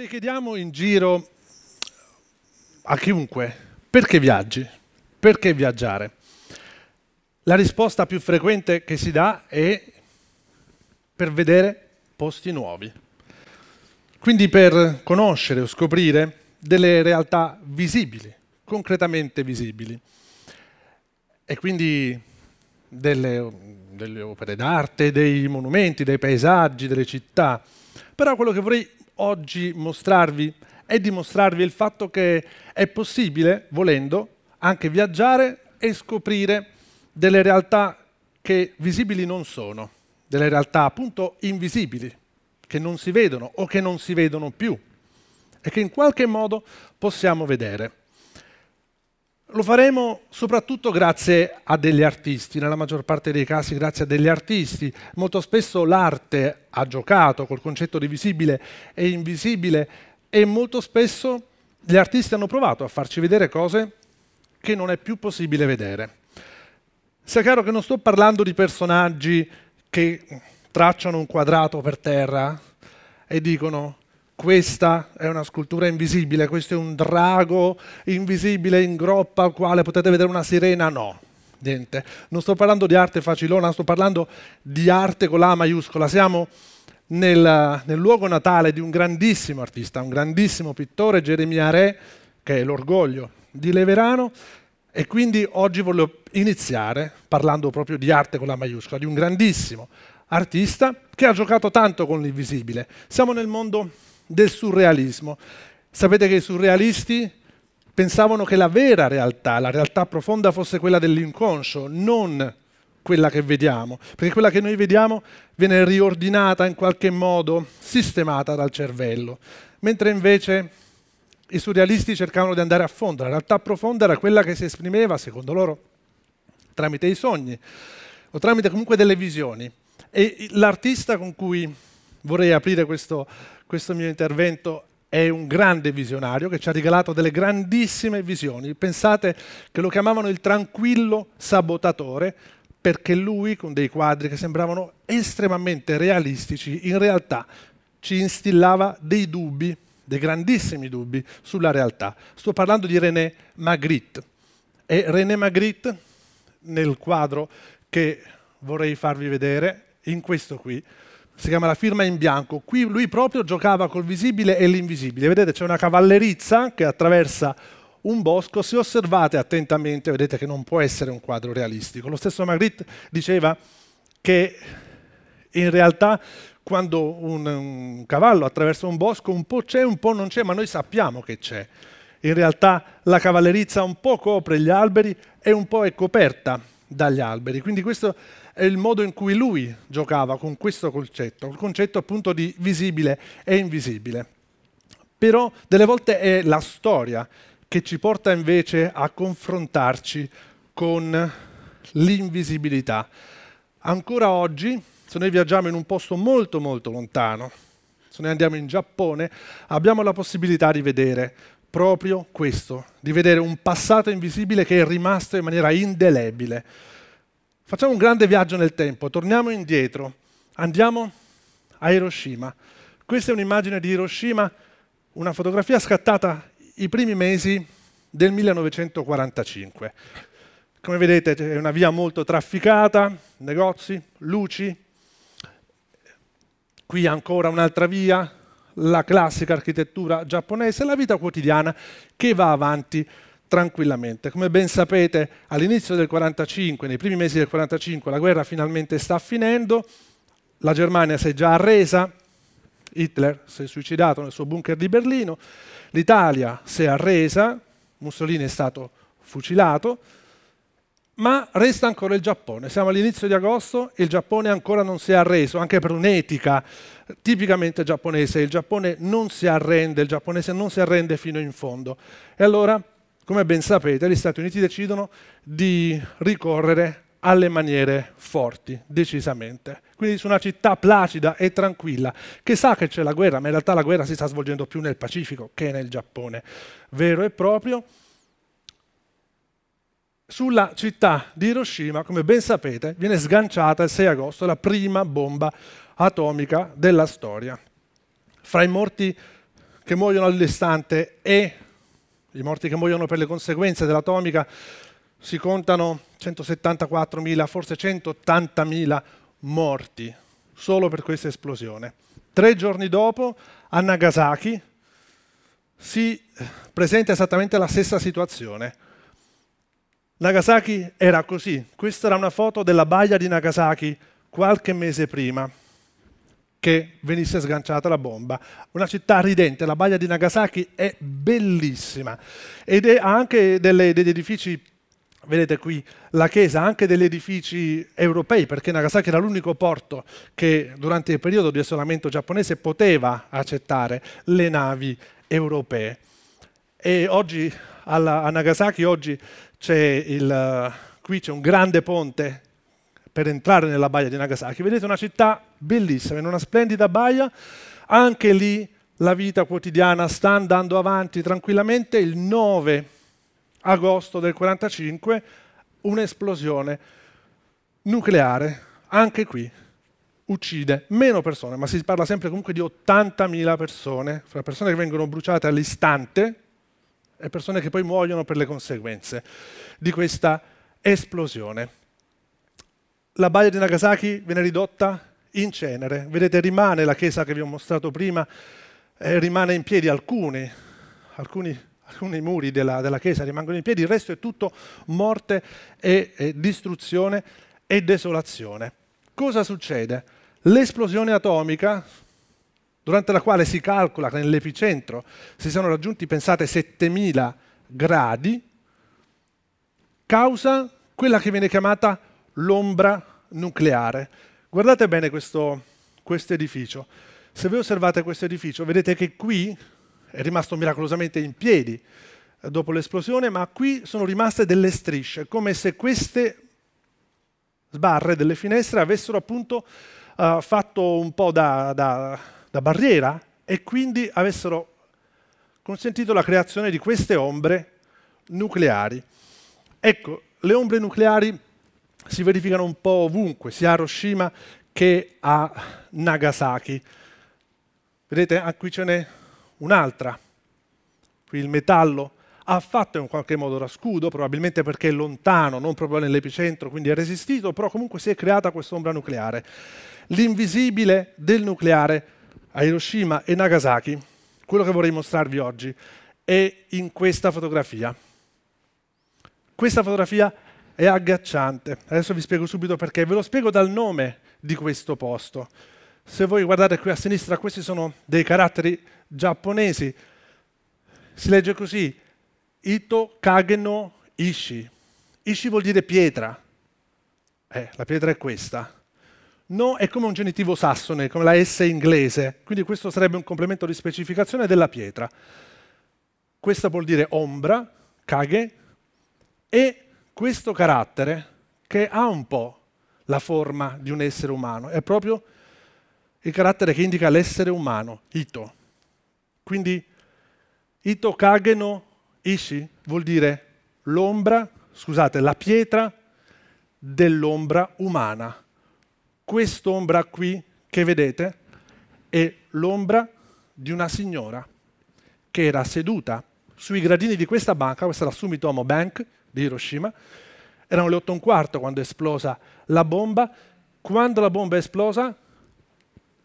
Se chiediamo in giro a chiunque perché viaggi, perché viaggiare, la risposta più frequente che si dà è per vedere posti nuovi. Quindi per conoscere o scoprire delle realtà visibili, concretamente visibili. E quindi delle, delle opere d'arte, dei monumenti, dei paesaggi, delle città. Però quello che vorrei oggi mostrarvi è dimostrarvi il fatto che è possibile, volendo, anche viaggiare e scoprire delle realtà che visibili non sono, delle realtà appunto invisibili, che non si vedono o che non si vedono più e che in qualche modo possiamo vedere. Lo faremo soprattutto grazie a degli artisti, nella maggior parte dei casi grazie a degli artisti. Molto spesso l'arte ha giocato col concetto di visibile e invisibile e molto spesso gli artisti hanno provato a farci vedere cose che non è più possibile vedere. Sia chiaro che non sto parlando di personaggi che tracciano un quadrato per terra e dicono questa è una scultura invisibile, questo è un drago invisibile in groppa al quale potete vedere una sirena, no. Niente. Non sto parlando di arte facilona, sto parlando di arte con la maiuscola. Siamo nel, nel luogo natale di un grandissimo artista, un grandissimo pittore, Geremia Re, che è l'orgoglio di Leverano, e quindi oggi voglio iniziare parlando proprio di arte con la maiuscola, di un grandissimo artista che ha giocato tanto con l'invisibile. Siamo nel mondo del surrealismo. Sapete che i surrealisti pensavano che la vera realtà, la realtà profonda fosse quella dell'inconscio, non quella che vediamo, perché quella che noi vediamo viene riordinata in qualche modo, sistemata dal cervello, mentre invece i surrealisti cercavano di andare a fondo, la realtà profonda era quella che si esprimeva, secondo loro, tramite i sogni o tramite comunque delle visioni. E l'artista con cui vorrei aprire questo, questo mio intervento è un grande visionario che ci ha regalato delle grandissime visioni. Pensate che lo chiamavano il tranquillo sabotatore perché lui, con dei quadri che sembravano estremamente realistici, in realtà ci instillava dei dubbi, dei grandissimi dubbi sulla realtà. Sto parlando di René Magritte. E René Magritte, nel quadro che vorrei farvi vedere, in questo qui, si chiama La firma in bianco. Qui lui proprio giocava col visibile e l'invisibile. Vedete, c'è una cavallerizza che attraversa un bosco. Se osservate attentamente, vedete che non può essere un quadro realistico. Lo stesso Magritte diceva che in realtà quando un, un cavallo attraversa un bosco un po' c'è, un po' non c'è, ma noi sappiamo che c'è. In realtà la cavallerizza un po' copre gli alberi e un po' è coperta dagli alberi. Quindi questo è il modo in cui lui giocava con questo concetto, il concetto appunto di visibile e invisibile. Però delle volte è la storia che ci porta invece a confrontarci con l'invisibilità. Ancora oggi, se noi viaggiamo in un posto molto molto lontano, se noi andiamo in Giappone, abbiamo la possibilità di vedere proprio questo, di vedere un passato invisibile che è rimasto in maniera indelebile. Facciamo un grande viaggio nel tempo, torniamo indietro, andiamo a Hiroshima. Questa è un'immagine di Hiroshima, una fotografia scattata i primi mesi del 1945. Come vedete è una via molto trafficata, negozi, luci, qui ancora un'altra via, la classica architettura giapponese, e la vita quotidiana che va avanti tranquillamente. Come ben sapete, all'inizio del 1945, nei primi mesi del 1945, la guerra finalmente sta finendo, la Germania si è già arresa, Hitler si è suicidato nel suo bunker di Berlino, l'Italia si è arresa, Mussolini è stato fucilato, ma resta ancora il Giappone. Siamo all'inizio di agosto e il Giappone ancora non si è arreso, anche per un'etica tipicamente giapponese. Il Giappone non si arrende, il giapponese non si arrende fino in fondo. E allora, come ben sapete, gli Stati Uniti decidono di ricorrere alle maniere forti, decisamente. Quindi su una città placida e tranquilla, che sa che c'è la guerra, ma in realtà la guerra si sta svolgendo più nel Pacifico che nel Giappone, vero e proprio, sulla città di Hiroshima, come ben sapete, viene sganciata il 6 agosto la prima bomba atomica della storia. Fra i morti che muoiono all'istante e i morti che muoiono per le conseguenze dell'atomica si contano 174.000, forse 180.000 morti solo per questa esplosione. Tre giorni dopo, a Nagasaki, si presenta esattamente la stessa situazione Nagasaki era così. Questa era una foto della baia di Nagasaki qualche mese prima che venisse sganciata la bomba. Una città ridente, la baia di Nagasaki è bellissima ed ha anche delle, degli edifici, vedete qui la chiesa, anche degli edifici europei, perché Nagasaki era l'unico porto che durante il periodo di isolamento giapponese poteva accettare le navi europee. E oggi alla, a Nagasaki oggi il, qui c'è un grande ponte per entrare nella baia di Nagasaki. Vedete una città bellissima, in una splendida baia, anche lì la vita quotidiana sta andando avanti tranquillamente. Il 9 agosto del 1945 un'esplosione nucleare, anche qui, uccide meno persone, ma si parla sempre comunque di 80.000 persone, fra persone che vengono bruciate all'istante, e persone che poi muoiono per le conseguenze di questa esplosione. La baia di Nagasaki viene ridotta in cenere. Vedete, rimane la chiesa che vi ho mostrato prima, eh, rimane in piedi alcuni, alcuni, alcuni muri della, della, chiesa rimangono in piedi, il resto è tutto morte e, e distruzione e desolazione. Cosa succede? L'esplosione atomica durante la quale si calcola che nell'epicentro si sono raggiunti, pensate, 7000 gradi, causa quella che viene chiamata l'ombra nucleare. Guardate bene questo quest edificio. Se voi osservate questo edificio, vedete che qui è rimasto miracolosamente in piedi eh, dopo l'esplosione, ma qui sono rimaste delle strisce, come se queste sbarre delle finestre avessero appunto uh, fatto un po' da, da da barriera e quindi avessero consentito la creazione di queste ombre nucleari. Ecco, le ombre nucleari si verificano un po' ovunque, sia a Hiroshima che a Nagasaki. Vedete, ah, qui ce n'è un'altra. Qui il metallo ha fatto in qualche modo da scudo, probabilmente perché è lontano, non proprio nell'epicentro, quindi ha resistito, però comunque si è creata quest'ombra nucleare. L'invisibile del nucleare a Hiroshima e Nagasaki, quello che vorrei mostrarvi oggi è in questa fotografia. Questa fotografia è agghiacciante. Adesso vi spiego subito perché. Ve lo spiego dal nome di questo posto. Se voi guardate qui a sinistra, questi sono dei caratteri giapponesi. Si legge così, Ito Kageno Ishi. Ishi vuol dire pietra. Eh, la pietra è questa. No è come un genitivo sassone, come la S inglese, quindi questo sarebbe un complemento di specificazione della pietra. Questa vuol dire ombra, kage, e questo carattere che ha un po' la forma di un essere umano, è proprio il carattere che indica l'essere umano, ito. Quindi ito kage no ishi vuol dire l'ombra, scusate, la pietra dell'ombra umana quest'ombra qui che vedete è l'ombra di una signora che era seduta sui gradini di questa banca, questa era la Sumitomo Bank di Hiroshima, erano le 8 e un quarto quando è esplosa la bomba, quando la bomba è esplosa,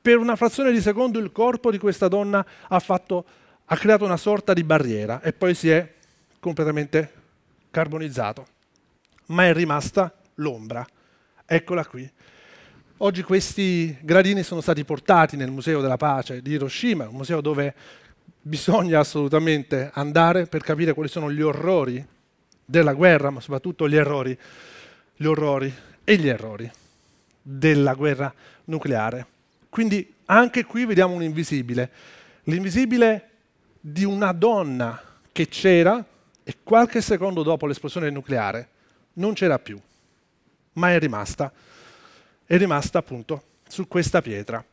per una frazione di secondo il corpo di questa donna ha, fatto, ha creato una sorta di barriera e poi si è completamente carbonizzato, ma è rimasta l'ombra, eccola qui. Oggi questi gradini sono stati portati nel Museo della Pace di Hiroshima, un museo dove bisogna assolutamente andare per capire quali sono gli orrori della guerra, ma soprattutto gli errori, gli orrori e gli errori della guerra nucleare. Quindi anche qui vediamo un invisibile, l'invisibile di una donna che c'era e qualche secondo dopo l'esplosione nucleare non c'era più, ma è rimasta è rimasta appunto su questa pietra.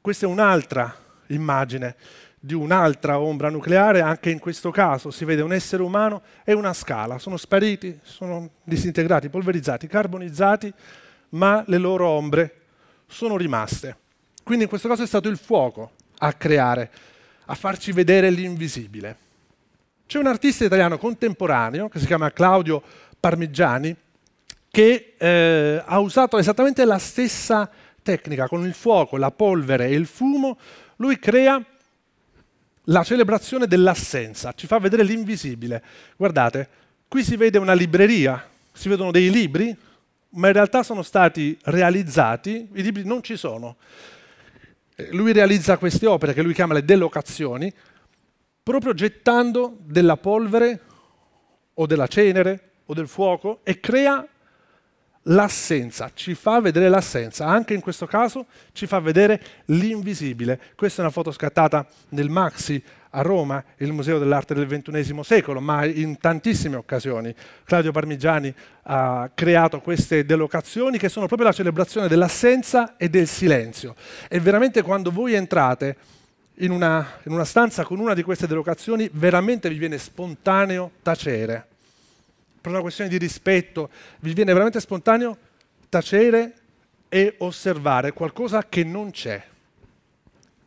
Questa è un'altra immagine di un'altra ombra nucleare, anche in questo caso si vede un essere umano e una scala, sono spariti, sono disintegrati, polverizzati, carbonizzati, ma le loro ombre sono rimaste. Quindi in questo caso è stato il fuoco a creare, a farci vedere l'invisibile. C'è un artista italiano contemporaneo che si chiama Claudio Parmigiani, che eh, ha usato esattamente la stessa tecnica, con il fuoco, la polvere e il fumo, lui crea la celebrazione dell'assenza, ci fa vedere l'invisibile. Guardate, qui si vede una libreria, si vedono dei libri, ma in realtà sono stati realizzati, i libri non ci sono. Eh, lui realizza queste opere che lui chiama le delocazioni, proprio gettando della polvere o della cenere o del fuoco e crea l'assenza, ci fa vedere l'assenza, anche in questo caso ci fa vedere l'invisibile. Questa è una foto scattata nel Maxi a Roma, il Museo dell'Arte del XXI secolo, ma in tantissime occasioni. Claudio Parmigiani ha creato queste delocazioni che sono proprio la celebrazione dell'assenza e del silenzio. E veramente quando voi entrate in una, in una stanza con una di queste delocazioni, veramente vi viene spontaneo tacere per una questione di rispetto, vi viene veramente spontaneo tacere e osservare qualcosa che non c'è.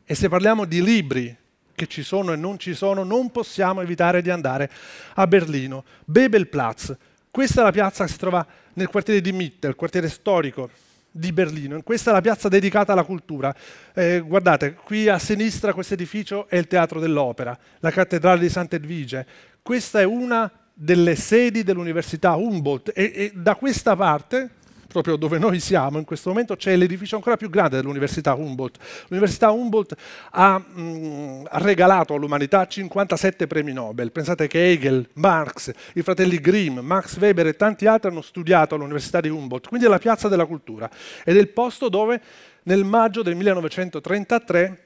E se parliamo di libri che ci sono e non ci sono, non possiamo evitare di andare a Berlino. Bebelplatz, questa è la piazza che si trova nel quartiere di Mitte, il quartiere storico di Berlino. In questa è la piazza dedicata alla cultura. Eh, guardate, qui a sinistra questo edificio è il Teatro dell'Opera, la Cattedrale di Sant'Edvige. Questa è una delle sedi dell'Università Humboldt e, e da questa parte proprio dove noi siamo in questo momento, c'è l'edificio ancora più grande dell'Università Humboldt. L'Università Humboldt ha, mh, ha regalato all'umanità 57 premi Nobel. Pensate che Hegel, Marx, i fratelli Grimm, Max Weber e tanti altri hanno studiato all'Università di Humboldt, quindi è la piazza della cultura ed è il posto dove nel maggio del 1933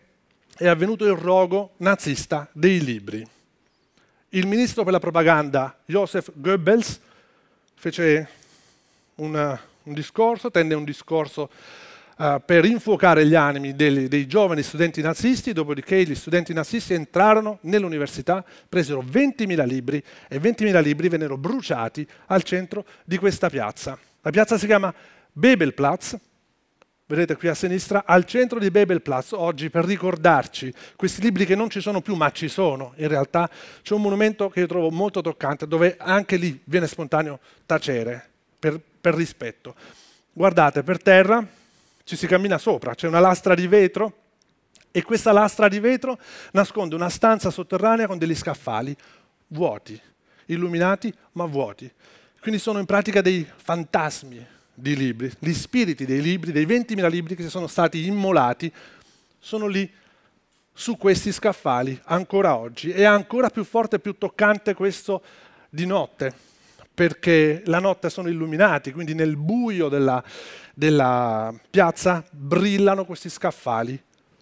è avvenuto il rogo nazista dei libri il ministro per la propaganda, Joseph Goebbels, fece una, un discorso, tenne un discorso uh, per infuocare gli animi dei, dei giovani studenti nazisti, dopodiché gli studenti nazisti entrarono nell'università, presero 20.000 libri e 20.000 libri vennero bruciati al centro di questa piazza. La piazza si chiama Bebelplatz, vedete qui a sinistra, al centro di Babel Platz, oggi per ricordarci questi libri che non ci sono più ma ci sono in realtà, c'è un monumento che io trovo molto toccante dove anche lì viene spontaneo tacere per, per rispetto. Guardate, per terra ci si cammina sopra, c'è una lastra di vetro e questa lastra di vetro nasconde una stanza sotterranea con degli scaffali vuoti, illuminati ma vuoti. Quindi sono in pratica dei fantasmi di libri, gli spiriti dei libri, dei 20.000 libri che si sono stati immolati, sono lì su questi scaffali ancora oggi. È ancora più forte e più toccante questo di notte, perché la notte sono illuminati, quindi nel buio della, della piazza brillano questi scaffali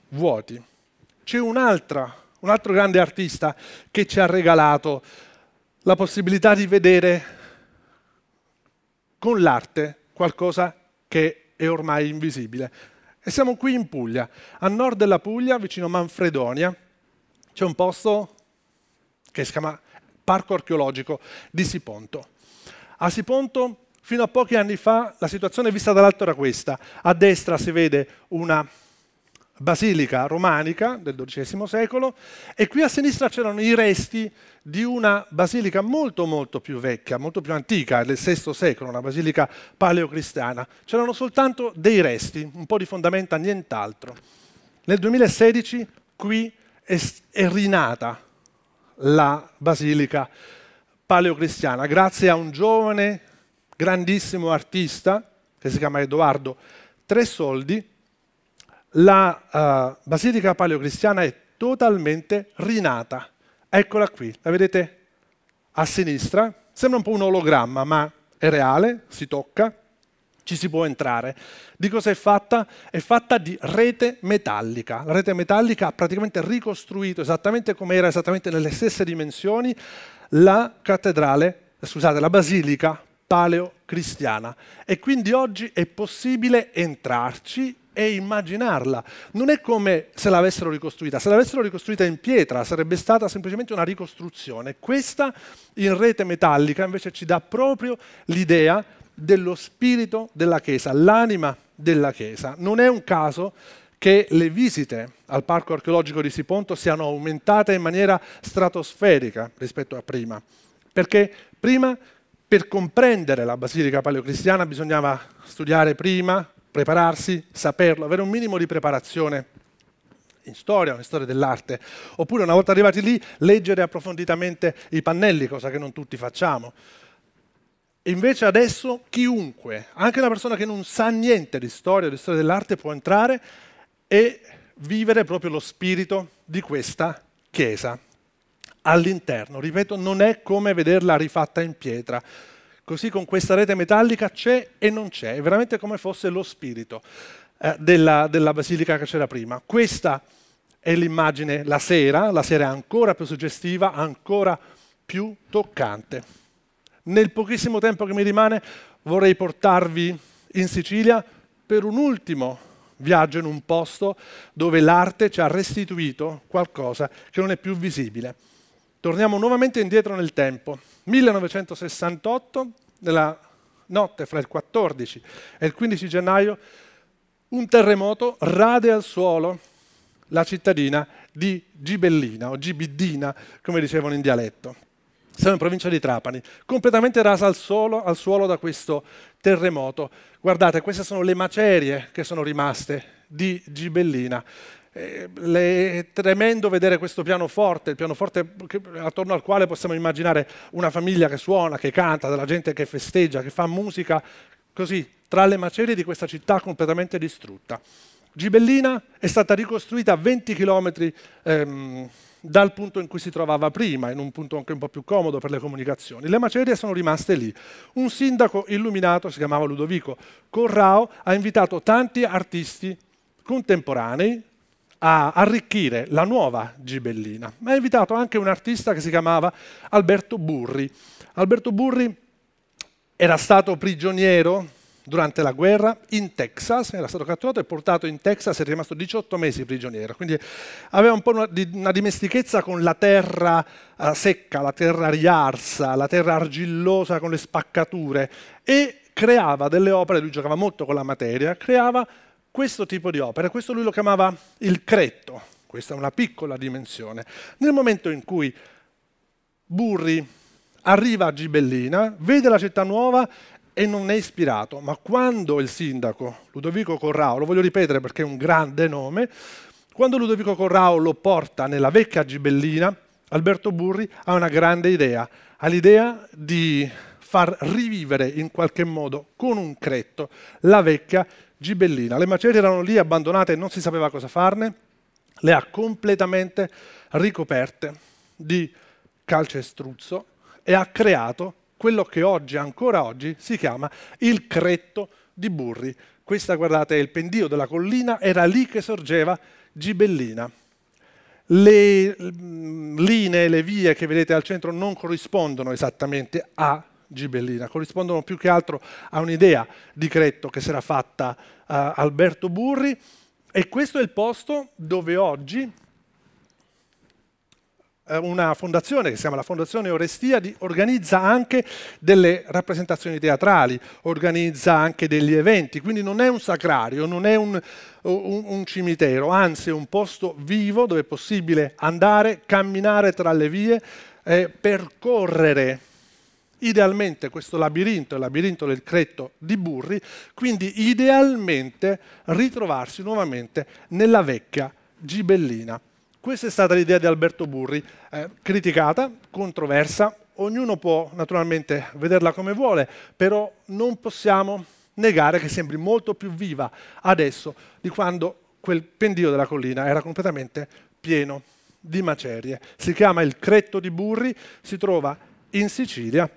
vuoti. C'è un altro grande artista che ci ha regalato la possibilità di vedere con l'arte qualcosa che è ormai invisibile. E siamo qui in Puglia, a nord della Puglia, vicino Manfredonia, c'è un posto che si chiama Parco archeologico di Siponto. A Siponto, fino a pochi anni fa, la situazione vista dall'alto era questa. A destra si vede una basilica romanica del XII secolo e qui a sinistra c'erano i resti di una basilica molto molto più vecchia, molto più antica, del VI secolo, una basilica paleocristiana. C'erano soltanto dei resti, un po' di fondamenta, nient'altro. Nel 2016 qui è, è rinata la basilica paleocristiana grazie a un giovane grandissimo artista che si chiama Edoardo Tresoldi la uh, basilica paleocristiana è totalmente rinata. Eccola qui, la vedete a sinistra, sembra un po' un ologramma, ma è reale, si tocca, ci si può entrare. Di cosa è fatta? È fatta di rete metallica. La rete metallica ha praticamente ricostruito esattamente come era, esattamente nelle stesse dimensioni, la cattedrale, scusate, la basilica paleocristiana. E quindi oggi è possibile entrarci e immaginarla. Non è come se l'avessero ricostruita, se l'avessero ricostruita in pietra sarebbe stata semplicemente una ricostruzione. Questa in rete metallica invece ci dà proprio l'idea dello spirito della Chiesa, l'anima della Chiesa. Non è un caso che le visite al parco archeologico di Siponto siano aumentate in maniera stratosferica rispetto a prima, perché prima per comprendere la basilica paleocristiana bisognava studiare prima prepararsi, saperlo, avere un minimo di preparazione in storia, in storia dell'arte, oppure una volta arrivati lì leggere approfonditamente i pannelli, cosa che non tutti facciamo. Invece adesso chiunque, anche una persona che non sa niente di storia, di storia dell'arte, può entrare e vivere proprio lo spirito di questa chiesa all'interno. Ripeto, non è come vederla rifatta in pietra, Così con questa rete metallica c'è e non c'è, è veramente come fosse lo spirito eh, della, della basilica che c'era prima. Questa è l'immagine la sera, la sera è ancora più suggestiva, ancora più toccante. Nel pochissimo tempo che mi rimane vorrei portarvi in Sicilia per un ultimo viaggio in un posto dove l'arte ci ha restituito qualcosa che non è più visibile. Torniamo nuovamente indietro nel tempo. 1968, nella notte fra il 14 e il 15 gennaio, un terremoto rade al suolo la cittadina di Gibellina o Gibiddina, come dicevano in dialetto. Siamo in provincia di Trapani, completamente rasa al suolo, al suolo da questo terremoto. Guardate, queste sono le macerie che sono rimaste di Gibellina. Eh, è tremendo vedere questo pianoforte, il pianoforte attorno al quale possiamo immaginare una famiglia che suona, che canta, della gente che festeggia, che fa musica, così, tra le macerie di questa città completamente distrutta. Gibellina è stata ricostruita a 20 km ehm, dal punto in cui si trovava prima, in un punto anche un po' più comodo per le comunicazioni. Le macerie sono rimaste lì. Un sindaco illuminato, si chiamava Ludovico Corrao, ha invitato tanti artisti contemporanei, a arricchire la nuova Gibellina. Ma ha invitato anche un artista che si chiamava Alberto Burri. Alberto Burri era stato prigioniero durante la guerra in Texas, era stato catturato e portato in Texas è rimasto 18 mesi prigioniero, quindi aveva un po' una, una dimestichezza con la terra eh, secca, la terra riarsa, la terra argillosa con le spaccature e creava delle opere, lui giocava molto con la materia, creava questo tipo di opera, questo lui lo chiamava il cretto, questa è una piccola dimensione. Nel momento in cui Burri arriva a Gibellina, vede la città nuova e non è ispirato, ma quando il sindaco Ludovico Corrao, lo voglio ripetere perché è un grande nome, quando Ludovico Corrao lo porta nella vecchia Gibellina, Alberto Burri ha una grande idea, ha l'idea di far rivivere in qualche modo con un cretto la vecchia gibellina. Le macerie erano lì abbandonate e non si sapeva cosa farne, le ha completamente ricoperte di calcestruzzo e ha creato quello che oggi, ancora oggi, si chiama il cretto di Burri. Questa, guardate, è il pendio della collina, era lì che sorgeva Gibellina. Le mm, linee, le vie che vedete al centro non corrispondono esattamente a Gibellina, corrispondono più che altro a un'idea di Cretto che si era fatta uh, Alberto Burri e questo è il posto dove oggi eh, una fondazione che si chiama la Fondazione Orestia organizza anche delle rappresentazioni teatrali, organizza anche degli eventi, quindi non è un sacrario, non è un, un, un cimitero, anzi è un posto vivo dove è possibile andare, camminare tra le vie, eh, percorrere idealmente questo labirinto, il labirinto del Cretto di Burri, quindi idealmente ritrovarsi nuovamente nella vecchia Gibellina. Questa è stata l'idea di Alberto Burri, eh, criticata, controversa, ognuno può naturalmente vederla come vuole, però non possiamo negare che sembri molto più viva adesso di quando quel pendio della collina era completamente pieno di macerie. Si chiama il Cretto di Burri, si trova in Sicilia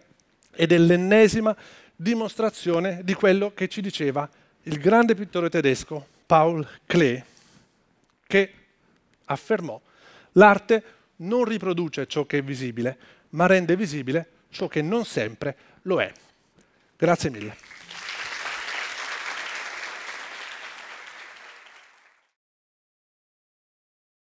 ed è l'ennesima dimostrazione di quello che ci diceva il grande pittore tedesco Paul Klee, che affermò l'arte non riproduce ciò che è visibile, ma rende visibile ciò che non sempre lo è. Grazie mille.